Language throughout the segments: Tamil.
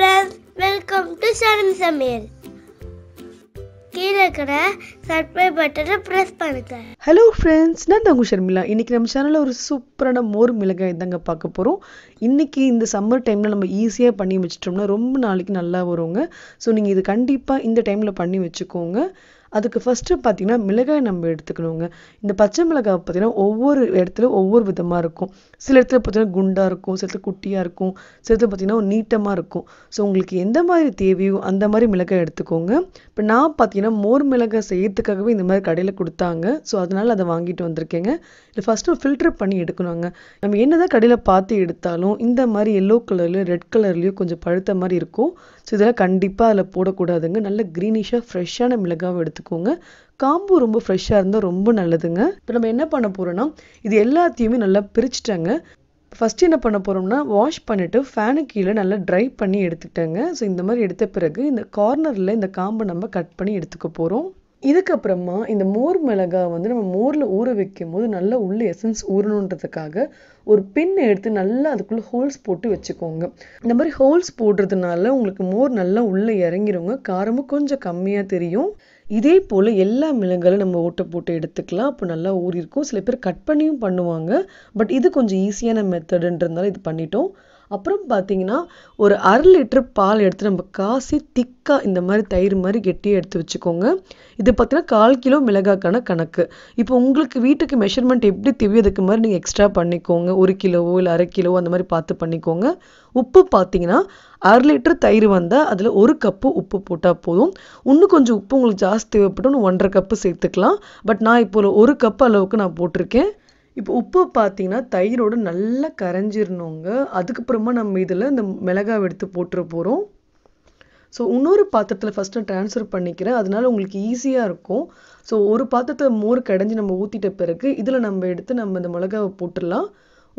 ஃப்ரெண்ட்ஸ் வெல்கம் டு சரண் சமையல் கீழே இருக்கிற சப்ஸ்கிரைப் பட்டனை ப்ரெஸ் பண்ணுங்க ஹலோ ஃப்ரெண்ட்ஸ் நான் தங்கு ஷர்மிளா இன்னைக்கு நம்ம சேனலில் ஒரு சூப்பரான மோர் மிளகாய் தாங்க பார்க்க போகிறோம் இன்னைக்கு இந்த சம்மர் டைம்ல நம்ம ஈஸியாக பண்ணி வச்சிட்டோம்னா ரொம்ப நாளைக்கு நல்லா வருங்க ஸோ நீங்கள் இது கண்டிப்பாக இந்த டைமில் பண்ணி வச்சுக்கோங்க அதுக்கு ஃபஸ்ட்டு பார்த்தீங்கன்னா மிளகாய் நம்ம எடுத்துக்கணுங்க இந்த பச்சை மிளகாய் பார்த்தீங்கன்னா ஒவ்வொரு இடத்துல ஒவ்வொரு விதமாக இருக்கும் சில இடத்துல பார்த்தீங்கன்னா குண்டாக இருக்கும் சில இடத்துல குட்டியாக இருக்கும் சில இடத்துல ஒரு நீட்டமாக இருக்கும் ஸோ உங்களுக்கு எந்த மாதிரி தேவையோ அந்த மாதிரி மிளகாய் எடுத்துக்கோங்க இப்போ நான் பார்த்தீங்கன்னா மோர் மிளகாய் செய்ய ஹெல்த்துக்காகவே இந்த மாதிரி கடையில் கொடுத்தாங்க ஸோ அதனால் அதை வாங்கிட்டு வந்திருக்கேங்க இல்லை ஃபஸ்ட்டு ஃபில்டர் பண்ணி எடுக்கணுங்க நம்ம என்ன தான் கடையில் பார்த்து எடுத்தாலும் இந்த மாதிரி எல்லோ கலர்லையும் ரெட் கலர்லேயும் கொஞ்சம் பழுத்த மாதிரி இருக்கும் ஸோ இதெல்லாம் கண்டிப்பாக அதில் போடக்கூடாதுங்க நல்ல க்ரீனிஷாக ஃப்ரெஷ்ஷான மிளகாவை எடுத்துக்கோங்க காம்பு ரொம்ப ஃப்ரெஷ்ஷாக இருந்தால் ரொம்ப நல்லதுங்க இப்போ நம்ம என்ன பண்ண போகிறோன்னா இது எல்லாத்தையுமே நல்லா பிரிச்சுட்டேங்க ஃபஸ்ட்டு என்ன பண்ண போகிறோம்னா வாஷ் பண்ணிவிட்டு ஃபேனு கீழே நல்லா ட்ரை பண்ணி எடுத்துக்கிட்டேங்க ஸோ இந்த மாதிரி எடுத்த பிறகு இந்த கார்னரில் இந்த காம்பை நம்ம கட் பண்ணி எடுத்துக்க போகிறோம் இதுக்கப்புறமா இந்த மோர் மிளகாய் வந்து நம்ம மோரில் ஊற வைக்கும் போது நல்லா உள்ள எசன்ஸ் ஊறணுன்றதுக்காக ஒரு பின் எடுத்து நல்லா அதுக்குள்ளே ஹோல்ஸ் போட்டு வச்சுக்கோங்க இந்த மாதிரி ஹோல்ஸ் போடுறதுனால உங்களுக்கு மோர் நல்லா உள்ளே இறங்கிடுங்க காரமும் கொஞ்சம் கம்மியாக தெரியும் இதே போல் எல்லா மிளகாலும் நம்ம ஓட்டை போட்டு எடுத்துக்கலாம் அப்போ நல்லா ஊறியிருக்கும் சில பேர் கட் பண்ணியும் பண்ணுவாங்க பட் இது கொஞ்சம் ஈஸியான மெத்தடுன்றதுனால இது பண்ணிட்டோம் அப்புறம் பார்த்தீங்கன்னா ஒரு அரை லிட்டர் பால் எடுத்து நம்ம காசி திக்காக இந்த மாதிரி தயிர் மாதிரி கெட்டியாக எடுத்து வச்சுக்கோங்க இது பார்த்தீங்கன்னா கால் கிலோ மிளகாக்கான கணக்கு இப்போ உங்களுக்கு வீட்டுக்கு மெஷர்மெண்ட் எப்படி தெரியதுக்கு மாதிரி நீங்கள் எக்ஸ்ட்ரா பண்ணிக்கோங்க ஒரு கிலோவோ இல்லை அரை கிலோவோ அந்த மாதிரி பார்த்து பண்ணிக்கோங்க உப்பு பார்த்தீங்கன்னா அரை லிட்டர் தயிர் வந்தால் அதில் ஒரு கப்பு உப்பு போட்டால் போதும் இன்னும் கொஞ்சம் உப்பு உங்களுக்கு ஜாஸ்தி தேவைப்பட்டு ஒன்றரை கப்பு சேர்த்துக்கலாம் பட் நான் இப்போ ஒரு கப் அளவுக்கு நான் போட்டிருக்கேன் இப்போ உப்பு பார்த்தீங்கன்னா தயிரோடு நல்லா கரைஞ்சிடணுங்க அதுக்கப்புறமா நம்ம இதில் இந்த மிளகாய் எடுத்து போட்டுற போகிறோம் ஸோ இன்னொரு பாத்திரத்தில் ஃபஸ்ட்டு ட்ரான்ஸ்ஃபர் பண்ணிக்கிறேன் அதனால உங்களுக்கு ஈஸியாக இருக்கும் ஸோ ஒரு பாத்திரத்தை மோர் கடைஞ்சி நம்ம ஊற்றிட்ட பிறகு இதில் நம்ம எடுத்து நம்ம இந்த மிளகாவை போட்டுடலாம்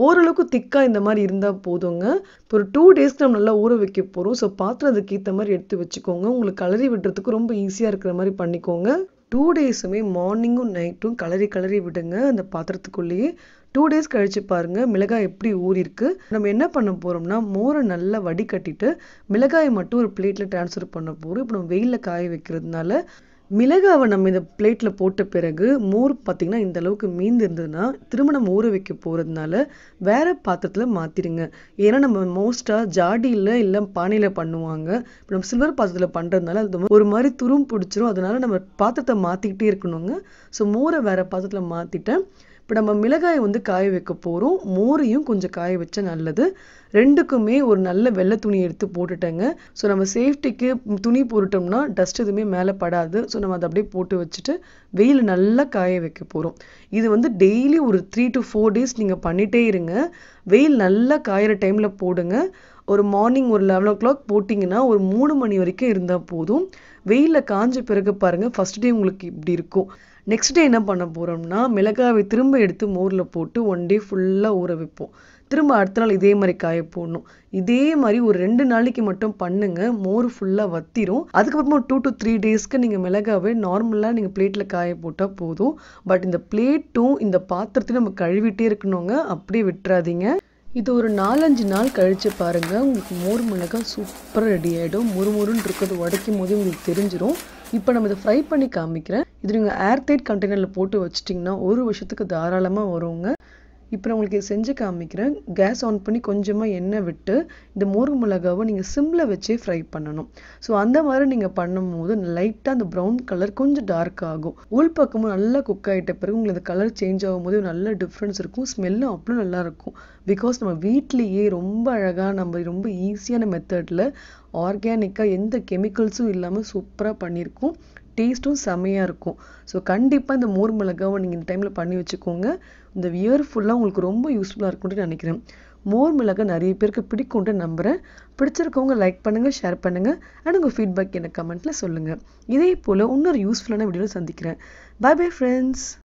ஓரளவுக்கு திக்காக இந்த மாதிரி இருந்தால் போதுங்க இப்போ ஒரு டூ டேஸ்க்கு நம்ம நல்லா ஊற வைக்க போகிறோம் ஸோ பாத்திரம் அதுக்கு ஏற்ற மாதிரி எடுத்து வச்சுக்கோங்க உங்களுக்கு கலரி விடுறதுக்கு ரொம்ப ஈஸியாக இருக்கிற மாதிரி பண்ணிக்கோங்க டூ டேஸுமே மார்னிங்கும் நைட்டும் கலரி கலரி விடுங்க அந்த பாத்திரத்துக்குள்ளேயே டூ டேஸ் கழித்து பாருங்கள் மிளகாய் எப்படி ஊறிருக்கு நம்ம என்ன பண்ண போகிறோம்னா மோரை நல்லா வடிகட்டிட்டு மிளகாயை மட்டும் ஒரு பிளேட்டில் டிரான்ஸ்ஃபர் பண்ண போகிறோம் இப்போ நம்ம வெயிலில் காய வைக்கிறதுனால மிளகாவை நம்ம இந்த பிளேட்டில் போட்ட பிறகு மோர் பார்த்திங்கன்னா இந்த அளவுக்கு மீந்து இருந்ததுன்னா திருமணம் நம்ம ஊற வைக்க போகிறதுனால வேறு பாத்திரத்தில் மாற்றிடுங்க ஏன்னா நம்ம மோஸ்ட்டாக ஜாடியில் இல்லை பானையில் பண்ணுவாங்க இப்போ நம்ம சில்வர் பாத்திரத்தில் பண்ணுறதுனால அது ஒரு மாதிரி துரும் பிடிச்சிரும் அதனால நம்ம பாத்திரத்தை மாற்றிக்கிட்டே இருக்கணுங்க ஸோ மோரை வேறு பாத்திரத்தில் மாற்றிட்டேன் இப்போ நம்ம மிளகாயை வந்து காய வைக்க போகிறோம் மோரையும் கொஞ்சம் காய வச்சா நல்லது ரெண்டுக்குமே ஒரு நல்ல வெள்ளை துணி எடுத்து போட்டுட்டேங்க ஸோ நம்ம சேஃப்டிக்கு துணி போட்டுட்டோம்னா டஸ்ட் எதுவுமே மேலே படாது ஸோ நம்ம அதை அப்படியே போட்டு வச்சுட்டு வெயில் நல்லா காய வைக்க போகிறோம் இது வந்து டெய்லி ஒரு த்ரீ டு ஃபோர் டேஸ் நீங்கள் பண்ணிகிட்டே இருங்க வெயில் நல்லா காயிற டைமில் போடுங்க ஒரு மார்னிங் ஒரு லெவன் ஓ கிளாக் போட்டிங்கன்னா ஒரு மூணு மணி வரைக்கும் இருந்தால் போதும் வெயிலில் காஞ்ச பிறகு பாருங்கள் ஃபஸ்ட் டே உங்களுக்கு இப்படி இருக்கும் நெக்ஸ்ட் டே என்ன பண்ண போகிறோம்னா மிளகாவை திரும்ப எடுத்து மோரில் போட்டு ஒன் டே ஃபுல்லாக ஊற வைப்போம் திரும்ப அடுத்த நாள் இதே மாதிரி காய போடணும் இதே மாதிரி ஒரு ரெண்டு நாளைக்கு மட்டும் பண்ணுங்க மோர் ஃபுல்லாக வத்திரும் அதுக்கப்புறமா டூ டு த்ரீ டேஸ்க்கு நீங்கள் மிளகாவே நார்மலாக நீங்கள் பிளேட்டில் காய போட்டால் போதும் பட் இந்த பிளேட்டும் இந்த பாத்திரத்தையும் நம்ம கழுவிட்டே இருக்கணுங்க அப்படியே விட்டுறாதீங்க இது ஒரு நாலஞ்சு நாள் கழித்து பாருங்கள் உங்களுக்கு மோர் மிளகாய் சூப்பராக ரெடி ஆகிடும் முறுமுறுன்னு இருக்கிறது உடைக்கும் போது உங்களுக்கு தெரிஞ்சிடும் இப்போ நம்ம இதை ஃப்ரை பண்ணி காமிக்கிறேன் இது நீங்கள் ஏர் டைட் கண்டெய்னரில் போட்டு வச்சிட்டிங்கன்னா ஒரு வருஷத்துக்கு தாராளமாக வருவோங்க இப்போ உங்களுக்கு இதை செஞ்சு காமிக்கிறேன் கேஸ் ஆன் பண்ணி கொஞ்சமாக எண்ணெய் விட்டு இந்த மோர் மிளகாவை நீங்கள் சிம்மில் வச்சே ஃப்ரை பண்ணணும் ஸோ அந்த மாதிரி நீங்கள் பண்ணும்போது லைட்டாக அந்த ப்ரௌன் கலர் கொஞ்சம் டார்க் ஆகும் உள் பக்கமும் நல்லா குக் ஆகிட்ட பிறகு உங்களுக்கு கலர் சேஞ்ச் ஆகும்போது நல்ல டிஃப்ரென்ஸ் இருக்கும் ஸ்மெல்லும் அவ்வளோ நல்லாயிருக்கும் பிகாஸ் நம்ம வீட்லேயே ரொம்ப அழகாக நம்ம ரொம்ப ஈஸியான மெத்தடில் ஆர்கானிக்காக எந்த கெமிக்கல்ஸும் இல்லாமல் சூப்பராக பண்ணியிருக்கோம் டேஸ்ட்டும் செம்மையாக இருக்கும் ஸோ கண்டிப்பாக இந்த மோர் மிளகாவை நீங்கள் இந்த டைமில் பண்ணி வச்சுக்கோங்க இந்த இயர் ஃபுல்லாக உங்களுக்கு ரொம்ப யூஸ்ஃபுல்லாக இருக்கும்னு நினைக்கிறேன் மோர் மிளகா நிறைய பேருக்கு பிடிக்கும்ட்டு நம்புகிறேன் பிடிச்சிருக்கவங்க லைக் பண்ணுங்கள் ஷேர் பண்ணுங்கள் அண்ட் உங்கள் ஃபீட்பேக் எனக்கு கமெண்ட்டில் சொல்லுங்கள் இதே போல் இன்னொரு யூஸ்ஃபுல்லான வீடியோவில் சந்திக்கிறேன் பை பை ஃப்ரெண்ட்ஸ்